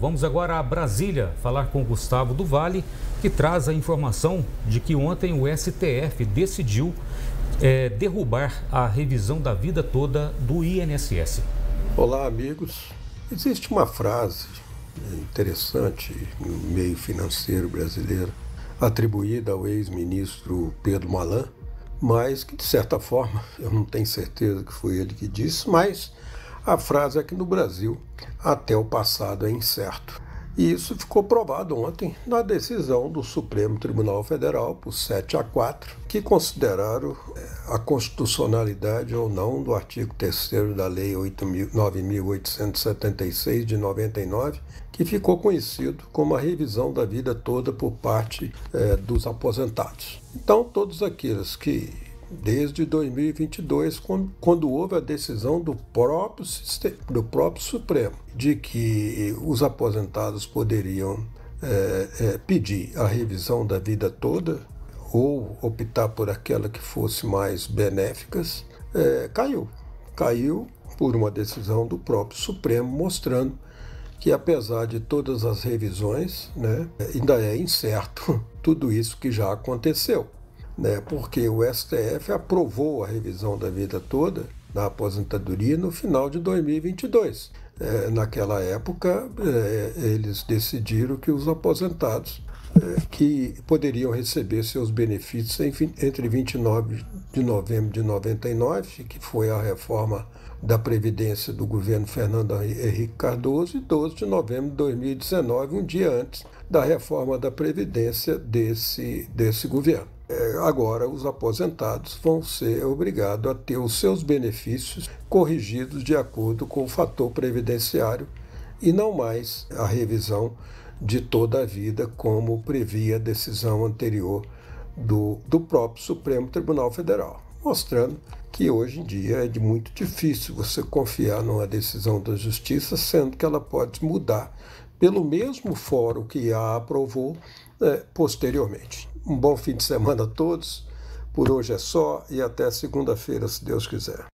Vamos agora a Brasília falar com Gustavo do Vale, que traz a informação de que ontem o STF decidiu é, derrubar a revisão da vida toda do INSS. Olá, amigos. Existe uma frase interessante no meio financeiro brasileiro, atribuída ao ex-ministro Pedro Malan, mas que, de certa forma, eu não tenho certeza que foi ele que disse, mas a frase é que no Brasil até o passado é incerto. E isso ficou provado ontem na decisão do Supremo Tribunal Federal, por 7 a 4, que consideraram é, a constitucionalidade ou não do artigo 3 da Lei 9.876 de 99, que ficou conhecido como a revisão da vida toda por parte é, dos aposentados. Então, todos aqueles que desde 2022, quando houve a decisão do próprio, do próprio Supremo de que os aposentados poderiam é, é, pedir a revisão da vida toda ou optar por aquela que fosse mais benéfica, é, caiu. Caiu por uma decisão do próprio Supremo mostrando que apesar de todas as revisões, né, ainda é incerto tudo isso que já aconteceu né? porque o STF aprovou a revisão da vida toda da aposentadoria no final de 2022. É, naquela época, é, eles decidiram que os aposentados é, que poderiam receber seus benefícios entre 29 de novembro de 99, que foi a reforma da Previdência do governo Fernando Henrique Cardoso, e 12 de novembro de 2019, um dia antes da reforma da Previdência desse, desse governo. É, agora os aposentados vão ser obrigados a ter os seus benefícios corrigidos de acordo com o fator previdenciário e não mais a revisão de toda a vida, como previa a decisão anterior do, do próprio Supremo Tribunal Federal, mostrando que hoje em dia é muito difícil você confiar numa decisão da Justiça, sendo que ela pode mudar pelo mesmo fórum que a aprovou né, posteriormente. Um bom fim de semana a todos. Por hoje é só e até segunda-feira, se Deus quiser.